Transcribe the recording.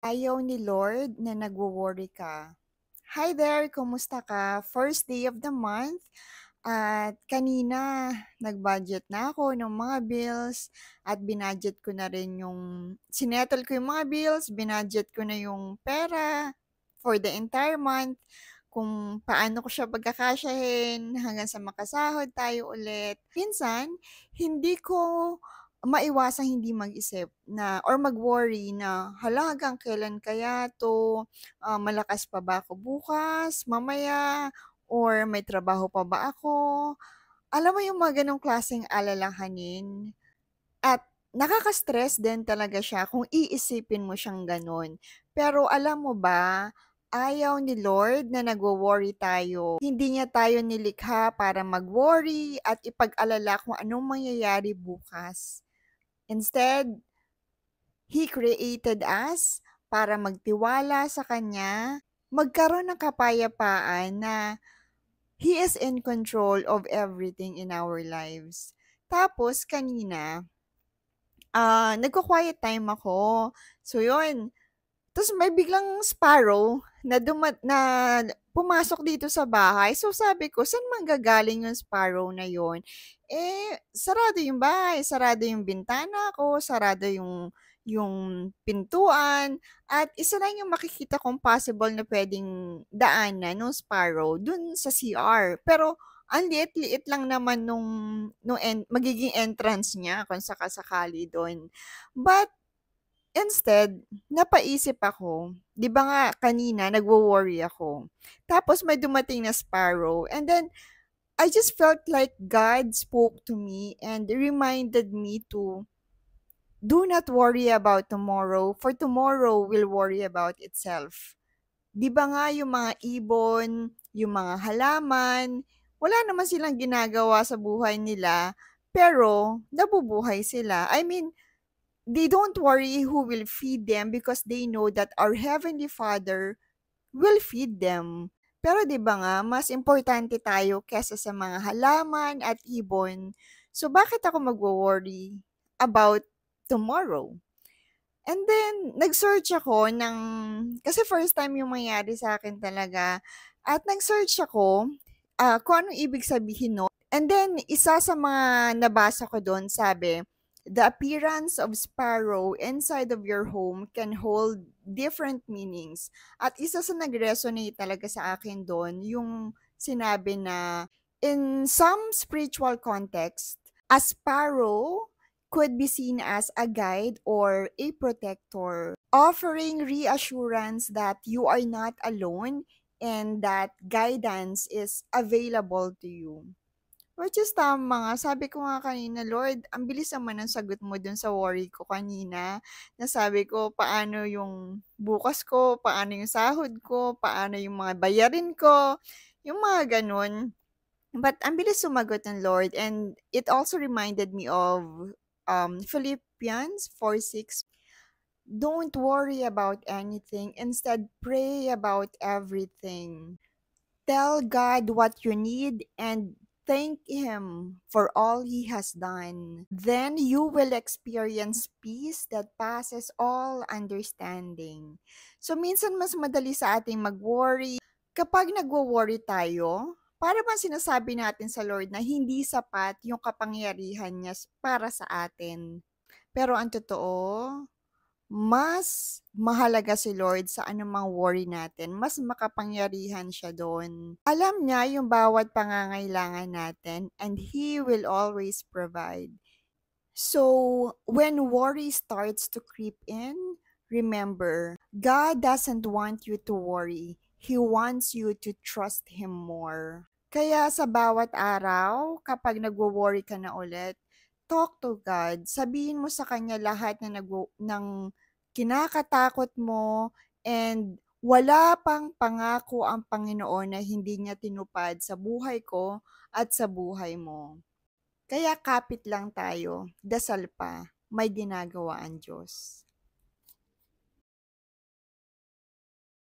ayaw ni Lord na nagwo-worry ka. Hi there, kumusta ka? First day of the month. At kanina, nag-budget na ako ng mga bills at binudget ko na rin yung, sinettle ko yung mga bills, binudget ko na yung pera for the entire month, kung paano ko siya pagkakasyahin hanggang sa makasahod tayo ulit. Minsan, hindi ko maiwasang hindi mag-isip na or mag-worry na halagang kailan kaya to, uh, malakas pa ba ako bukas, mamaya, or may trabaho pa ba ako. Alam mo yung mga ganong klaseng alalahanin. At nakaka-stress din talaga siya kung iisipin mo siyang ganon. Pero alam mo ba, ayaw ni Lord na nagwo-worry tayo. Hindi niya tayo nilikha para mag-worry at ipag-alala kung anong mangyayari bukas. Instead, He created us para magtiwala sa Kanya, magkaroon ng kapayapaan na He is in control of everything in our lives. Tapos, kanina, uh, nagko-quiet time ako. So, yun. Tapos, may biglang sparrow na, duma- na pumasok dito sa bahay. So sabi ko, saan manggagaling yung sparrow na yon? Eh, sarado yung bahay, sarado yung bintana ko, sarado yung yung pintuan at isa lang yung makikita kong possible na pwedeng daan na nung sparrow dun sa CR. Pero ang liit-liit lang naman nung, nung en- magiging entrance niya kung sakasakali doon. But instead, napaisip ako, 'di ba nga kanina nagwo-worry ako. Tapos may dumating na sparrow and then I just felt like God spoke to me and reminded me to do not worry about tomorrow for tomorrow will worry about itself. 'Di ba nga yung mga ibon, yung mga halaman, wala naman silang ginagawa sa buhay nila, pero nabubuhay sila. I mean, they don't worry who will feed them because they know that our Heavenly Father will feed them. Pero di ba nga, mas importante tayo kesa sa mga halaman at ibon. So bakit ako magwo-worry about tomorrow? And then, nag-search ako ng, kasi first time yung mangyari sa akin talaga, at nag-search ako uh, kung ano ibig sabihin no. And then, isa sa mga nabasa ko doon, sabi, The appearance of sparrow inside of your home can hold different meanings. At isa sa nag-resonate talaga sa akin doon, yung sinabi na in some spiritual context, a sparrow could be seen as a guide or a protector, offering reassurance that you are not alone and that guidance is available to you. Which is tama nga. Sabi ko nga kanina, Lord, ang bilis naman ng sagot mo dun sa worry ko kanina. Nasabi ko, paano yung bukas ko, paano yung sahod ko, paano yung mga bayarin ko, yung mga ganun. But ang bilis sumagot ng Lord and it also reminded me of um, Philippians 4.6 Don't worry about anything. Instead, pray about everything. Tell God what you need and Thank Him for all He has done. Then you will experience peace that passes all understanding. So, minsan mas madali sa ating mag-worry. Kapag nagwo-worry tayo, para bang sinasabi natin sa Lord na hindi sapat yung kapangyarihan niya para sa atin. Pero ang totoo, mas mahalaga si Lord sa anumang worry natin. Mas makapangyarihan siya doon. Alam niya yung bawat pangangailangan natin and He will always provide. So, when worry starts to creep in, remember, God doesn't want you to worry. He wants you to trust Him more. Kaya sa bawat araw, kapag nagwo-worry ka na ulit, talk to God. Sabihin mo sa Kanya lahat na nag, ng kinakatakot mo and wala pang pangako ang Panginoon na hindi niya tinupad sa buhay ko at sa buhay mo. Kaya kapit lang tayo, dasal pa, may ginagawa ang Diyos.